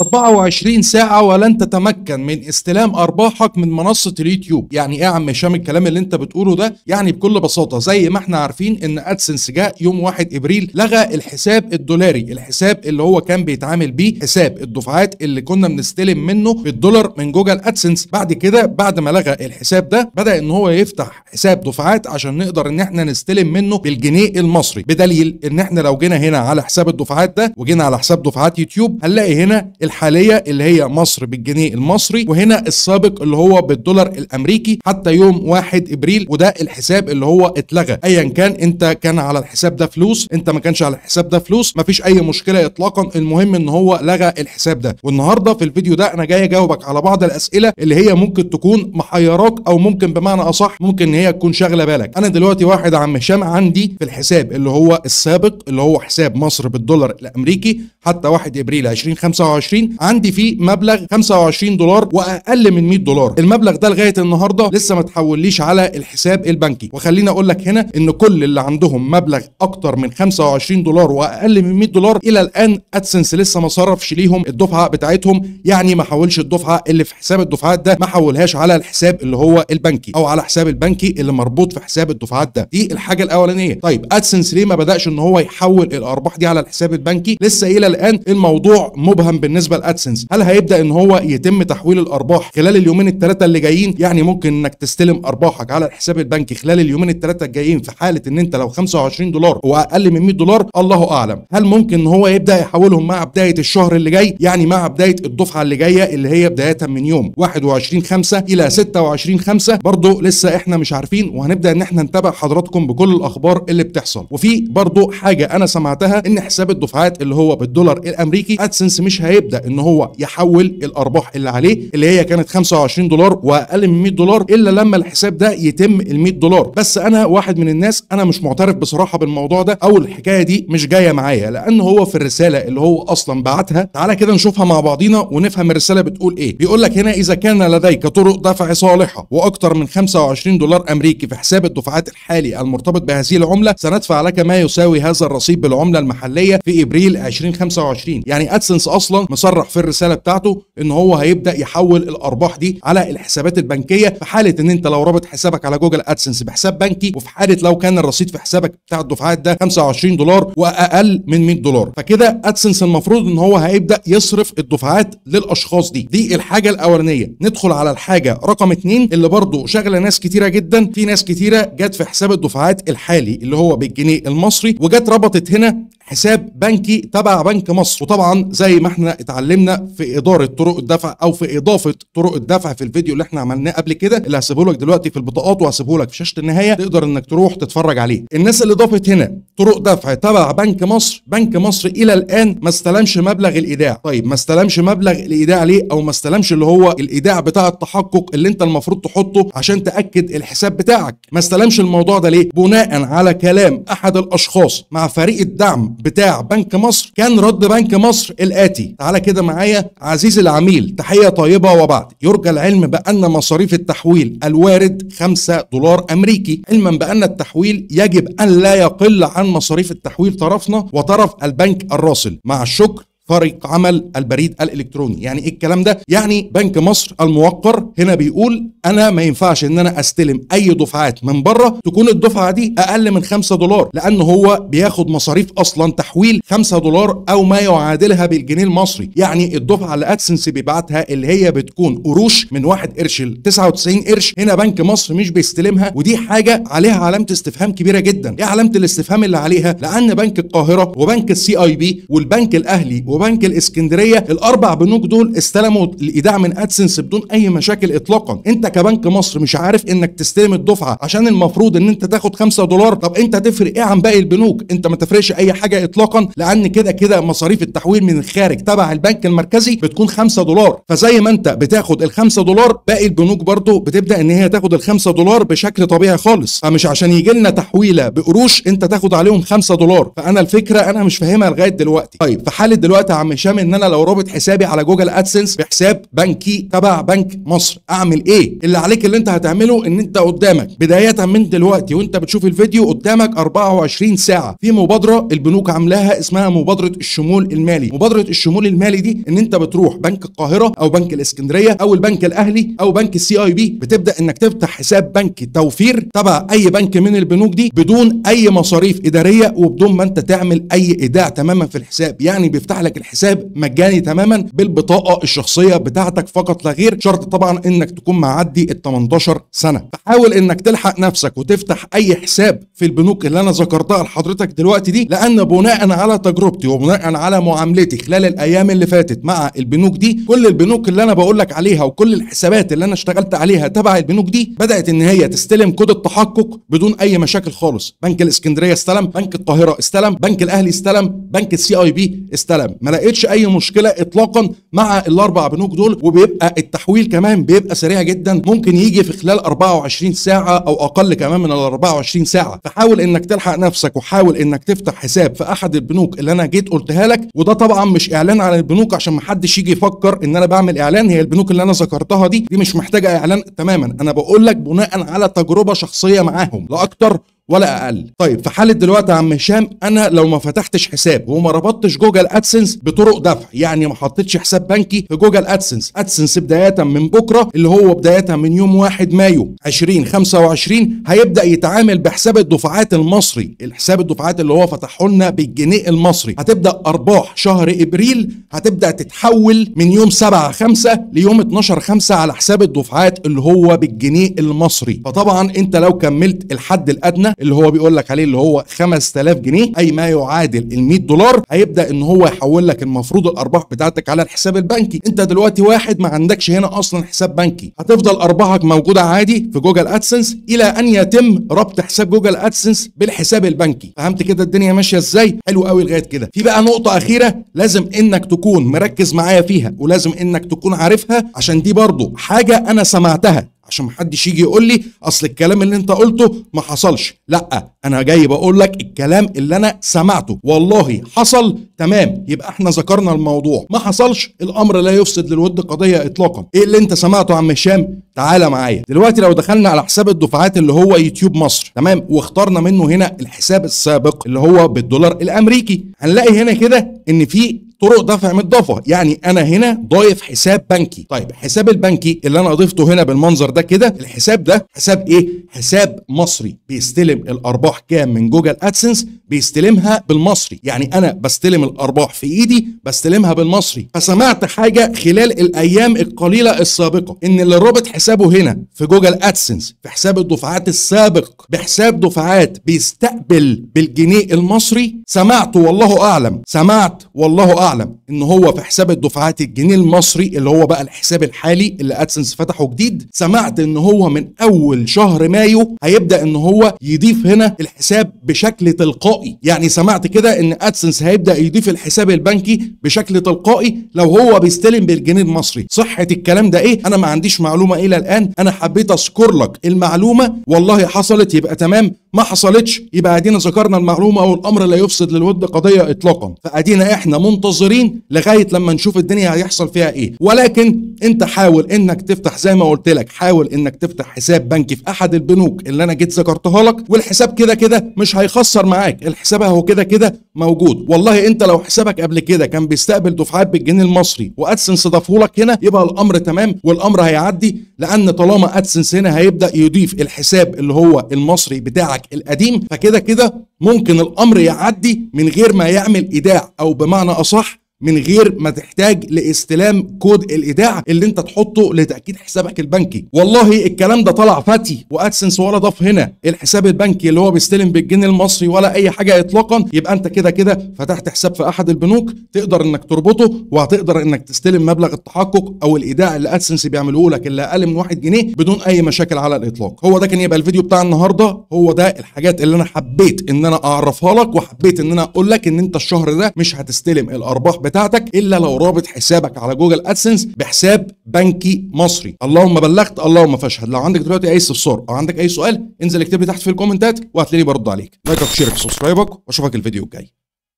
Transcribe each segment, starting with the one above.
24 ساعة ولن تتمكن من استلام أرباحك من منصة اليوتيوب يعني إيه يا عم هشام الكلام اللي أنت بتقوله ده يعني بكل بساطة زي ما احنا عارفين إن أدسنس جاء يوم 1 إبريل لغى الحساب الدولاري الحساب اللي هو كان بيتعامل بيه حساب الدفعات اللي كنا بنستلم منه بالدولار من جوجل أدسنس بعد كده بعد ما لغى الحساب ده بدأ إن هو يفتح حساب دفعات عشان نقدر إن احنا نستلم منه بالجنيه المصري بدليل إن احنا لو جينا هنا على حساب الدفعات ده وجينا على حساب دفعات يوتيوب هنلاقي هنا الحاليه اللي هي مصر بالجنيه المصري وهنا السابق اللي هو بالدولار الامريكي حتى يوم 1 ابريل وده الحساب اللي هو اتلغى ايا كان انت كان على الحساب ده فلوس انت ما كانش على الحساب ده فلوس مفيش اي مشكله اطلاقا المهم ان هو لغى الحساب ده والنهارده في الفيديو ده انا جاي اجاوبك على بعض الاسئله اللي هي ممكن تكون محيراك او ممكن بمعنى اصح ممكن ان هي تكون شاغله بالك انا دلوقتي واحد عم هشام عندي في الحساب اللي هو السابق اللي هو حساب مصر بالدولار الامريكي حتى 1 ابريل 2025 2020 عندي فيه مبلغ 25 دولار واقل من 100 دولار المبلغ ده لغايه النهارده لسه ما تحولليش على الحساب البنكي وخليني اقول لك هنا ان كل اللي عندهم مبلغ اكتر من 25 دولار واقل من 100 دولار الى الان ادسنس لسه ما صرفش ليهم الدفعه بتاعتهم يعني ما حولش الدفعه اللي في حساب الدفعات ده ما حولهاش على الحساب اللي هو البنكي او على حساب البنكي اللي مربوط في حساب الدفعات ده دي الحاجه الاولانيه طيب ادسنس ليه ما بداش ان هو يحول الارباح دي على الحساب البنكي لسه الى الان الموضوع مبهم بالنسبه بالنسبه لادسنس هل هيبدا ان هو يتم تحويل الارباح خلال اليومين الثلاثه اللي جايين يعني ممكن انك تستلم ارباحك على الحساب البنكي خلال اليومين الثلاثه الجايين في حاله ان انت لو 25 دولار واقل من 100 دولار الله اعلم هل ممكن ان هو يبدا يحولهم مع بدايه الشهر اللي جاي يعني مع بدايه الدفعه اللي جايه اللي هي بدايه من يوم 21 5 الى 26 5 برضه لسه احنا مش عارفين وهنبدا ان احنا نتابع حضراتكم بكل الاخبار اللي بتحصل وفي برضه حاجه انا سمعتها ان حساب الدفعات اللي هو بالدولار الامريكي ادسنس مش هيبدا ده ان هو يحول الارباح اللي عليه اللي هي كانت 25 دولار واقل من 100 دولار الا لما الحساب ده يتم ال 100 دولار بس انا واحد من الناس انا مش معترف بصراحه بالموضوع ده او الحكايه دي مش جايه معايا لان هو في الرساله اللي هو اصلا بعتها تعالى كده نشوفها مع بعضينا ونفهم الرساله بتقول ايه بيقول لك هنا اذا كان لديك طرق دفع صالحه واكثر من 25 دولار امريكي في حساب الدفعات الحالي المرتبط بهذه العمله سندفع لك ما يساوي هذا الرصيد بالعمله المحليه في ابريل 2025 يعني ادسنس اصلا ما مصرح في الرساله بتاعته ان هو هيبدا يحول الارباح دي على الحسابات البنكيه في حاله ان انت لو رابط حسابك على جوجل ادسنس بحساب بنكي وفي حاله لو كان الرصيد في حسابك بتاع الدفعات ده 25 دولار واقل من 100 دولار فكده ادسنس المفروض ان هو هيبدا يصرف الدفعات للاشخاص دي دي الحاجه الاولانيه ندخل على الحاجه رقم اتنين اللي برضه شغله ناس كتيره جدا في ناس كتيره جت في حساب الدفعات الحالي اللي هو بالجنيه المصري وجت ربطت هنا حساب بنكي تبع بنك مصر وطبعا زي ما احنا اتعلمنا في اداره طرق الدفع او في اضافه طرق الدفع في الفيديو اللي احنا عملناه قبل كده اللي هسيبه لك دلوقتي في البطاقات وهسيبه لك في شاشه النهايه تقدر انك تروح تتفرج عليه الناس اللي ضافت هنا طرق دفع تبع بنك مصر بنك مصر الى الان ما استلمش مبلغ الايداع طيب ما استلمش مبلغ الايداع ليه او ما استلمش اللي هو الايداع بتاع التحقق اللي انت المفروض تحطه عشان تاكد الحساب بتاعك ما استلمش الموضوع ده ليه بناء على كلام احد الاشخاص مع فريق الدعم بتاع بنك مصر كان رد بنك مصر الآتي تعالى كده معايا عزيزي العميل تحية طيبة وبعد يرجى العلم بأن مصاريف التحويل الوارد 5 دولار أمريكي علما بأن التحويل يجب أن لا يقل عن مصاريف التحويل طرفنا وطرف البنك الراسل مع الشكر فريق عمل البريد الالكتروني يعني ايه الكلام ده يعني بنك مصر الموقر هنا بيقول انا ما ينفعش ان انا استلم اي دفعات من بره تكون الدفعه دي اقل من 5 دولار لان هو بياخد مصاريف اصلا تحويل 5 دولار او ما يعادلها بالجنيه المصري يعني الدفعه اللي ادسنس بيبعتها اللي هي بتكون قروش من 1 قرش ل 99 قرش هنا بنك مصر مش بيستلمها ودي حاجه عليها علامه استفهام كبيره جدا ايه علامه الاستفهام اللي عليها لان بنك القاهره وبنك السي اي بي والبنك الاهلي وبنك الاسكندريه الاربع بنوك دول استلموا الايداع من ادسنس بدون اي مشاكل اطلاقا انت كبنك مصر مش عارف انك تستلم الدفعه عشان المفروض ان انت تاخد 5 دولار طب انت تفرق ايه عن باقي البنوك انت ما تفرقش اي حاجه اطلاقا لان كده كده مصاريف التحويل من الخارج تبع البنك المركزي بتكون 5 دولار فزي ما انت بتاخد ال 5 دولار باقي البنوك برضه بتبدا ان هي تاخد ال 5 دولار بشكل طبيعي خالص فمش عشان يجي لنا تحويله بقروش انت تاخد عليهم 5 دولار فانا الفكره انا مش فاهمها لغايه دلوقتي طيب في حاله دلوقتي دلوقتي يا عم هشام ان انا لو رابط حسابي على جوجل ادسنس بحساب بنكي تبع بنك مصر اعمل ايه اللي عليك اللي انت هتعمله ان انت قدامك بدايه من دلوقتي وانت بتشوف الفيديو قدامك 24 ساعه في مبادره البنوك عاملاها اسمها مبادره الشمول المالي مبادره الشمول المالي دي ان انت بتروح بنك القاهره او بنك الاسكندريه او البنك الاهلي او بنك السي اي بي بتبدا انك تفتح حساب بنكي توفير تبع اي بنك من البنوك دي بدون اي مصاريف اداريه وبدون ما انت تعمل اي ايداع تماما في الحساب يعني بيفتح لك الحساب مجاني تماما بالبطاقه الشخصيه بتاعتك فقط لا غير شرط طبعا انك تكون معدي ال 18 سنه فحاول انك تلحق نفسك وتفتح اي حساب في البنوك اللي انا ذكرتها لحضرتك دلوقتي دي لان بناء على تجربتي وبناء على معاملتي خلال الايام اللي فاتت مع البنوك دي كل البنوك اللي انا بقول لك عليها وكل الحسابات اللي انا اشتغلت عليها تبع البنوك دي بدات ان هي تستلم كود التحقق بدون اي مشاكل خالص بنك الاسكندريه استلم بنك القاهره استلم بنك الاهلي استلم بنك السي اي بي استلم ما لقيتش اي مشكله اطلاقا مع الاربع بنوك دول وبيبقى التحويل كمان بيبقى سريع جدا ممكن يجي في خلال 24 ساعه او اقل كمان من ال 24 ساعه فحاول انك تلحق نفسك وحاول انك تفتح حساب في احد البنوك اللي انا جيت قلتها لك وده طبعا مش اعلان على البنوك عشان ما حدش يجي يفكر ان انا بعمل اعلان هي البنوك اللي انا ذكرتها دي دي مش محتاجه اعلان تماما انا بقول لك بناء على تجربه شخصيه معاهم لا اكتر ولا اقل طيب في حاله دلوقتي يا عم هشام انا لو ما فتحتش حساب وما ربطتش جوجل ادسنس بطرق دفع يعني ما حطيتش حساب بنكي في جوجل ادسنس ادسنس بدايه من بكره اللي هو بدايه من يوم 1 مايو 2025 هيبدا يتعامل بحساب الدفعات المصري الحساب الدفعات اللي هو فتحه لنا بالجنيه المصري هتبدا ارباح شهر ابريل هتبدا تتحول من يوم 7 5 ليوم 12 5 على حساب الدفعات اللي هو بالجنيه المصري فطبعا انت لو كملت الحد الادنى اللي هو بيقول لك عليه اللي هو 5000 جنيه اي ما يعادل ال 100 دولار هيبدا ان هو يحول لك المفروض الارباح بتاعتك على الحساب البنكي انت دلوقتي واحد ما عندكش هنا اصلا حساب بنكي هتفضل ارباحك موجوده عادي في جوجل ادسنس الى ان يتم ربط حساب جوجل ادسنس بالحساب البنكي فهمت كده الدنيا ماشيه ازاي حلو قوي لغايه كده في بقى نقطه اخيره لازم انك تكون مركز معايا فيها ولازم انك تكون عارفها عشان دي برضو حاجه انا سمعتها عشان ما حدش يجي يقول لي اصل الكلام اللي انت قلته ما حصلش لا انا جاي بقول لك الكلام اللي انا سمعته والله حصل تمام يبقى احنا ذكرنا الموضوع ما حصلش الامر لا يفسد للود قضيه اطلاقا ايه اللي انت سمعته يا عم هشام تعالى معايا دلوقتي لو دخلنا على حساب الدفعات اللي هو يوتيوب مصر تمام واخترنا منه هنا الحساب السابق اللي هو بالدولار الامريكي هنلاقي هنا كده ان في طرق دفع متضافه يعني انا هنا ضايف حساب بنكي طيب حساب البنكي اللي انا اضيفته هنا بالمنظر ده كده الحساب ده حساب ايه حساب مصري بيستلم الارباح كام من جوجل ادسنس بيستلمها بالمصري يعني انا بستلم الارباح في ايدي بستلمها بالمصري فسمعت حاجه خلال الايام القليله السابقه ان اللي رابط حسابه هنا في جوجل ادسنس في حساب الدفعات السابق بحساب دفعات بيستقبل بالجنيه المصري سمعت والله اعلم سمعت والله اعلم اعلم ان هو في حساب الدفعات الجنيه المصري اللي هو بقى الحساب الحالي اللي ادسنس فتحه جديد سمعت ان هو من اول شهر مايو هيبدا ان هو يضيف هنا الحساب بشكل تلقائي يعني سمعت كده ان ادسنس هيبدا يضيف الحساب البنكي بشكل تلقائي لو هو بيستلم بالجنيه المصري صحه الكلام ده ايه انا ما عنديش معلومه الى الان انا حبيت اذكر لك المعلومه والله حصلت يبقى تمام ما حصلتش يبقى ادينا ذكرنا المعلومه والامر لا يفسد للود قضيه اطلاقا فادينا احنا منتظرين منتظرين لغايه لما نشوف الدنيا هيحصل فيها ايه ولكن انت حاول انك تفتح زي ما قلت لك حاول انك تفتح حساب بنكي في احد البنوك اللي انا جيت ذكرتها لك والحساب كده كده مش هيخسر معاك الحساب اهو كده كده موجود والله انت لو حسابك قبل كده كان بيستقبل دفعات بالجنيه المصري وادسنس ضافهولك هنا يبقى الامر تمام والامر هيعدي لان طالما ادسنس هنا هيبدا يضيف الحساب اللي هو المصري بتاعك القديم فكده كده ممكن الامر يعدي من غير ما يعمل ايداع او بمعنى اصح من غير ما تحتاج لاستلام كود الايداع اللي انت تحطه لتاكيد حسابك البنكي والله الكلام ده طلع فتي وادسنس ولا ضاف هنا الحساب البنكي اللي هو بيستلم بالجنيه المصري ولا اي حاجه اطلاقا يبقى انت كده كده فتحت حساب في احد البنوك تقدر انك تربطه وهتقدر انك تستلم مبلغ التحقق او الايداع اللي ادسنس بيعمله لك اللي اقل من 1 جنيه بدون اي مشاكل على الاطلاق هو ده كان يبقى الفيديو بتاع النهارده هو ده الحاجات اللي انا حبيت ان انا اعرفها لك وحبيت ان انا اقول لك ان انت الشهر ده مش هتستلم الارباح بتاعتك الا لو رابط حسابك على جوجل ادسنس بحساب بنكي مصري اللهم بلغت اللهم فاشهد لو عندك دلوقتي اي استفسار او عندك اي سؤال انزل اكتب لي تحت في الكومنتات وهتلاقيني برد عليك لايك وشيرك وسبسكرايبك واشوفك الفيديو الجاي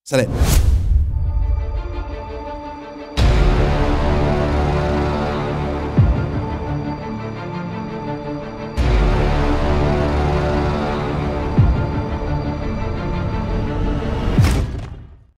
سلام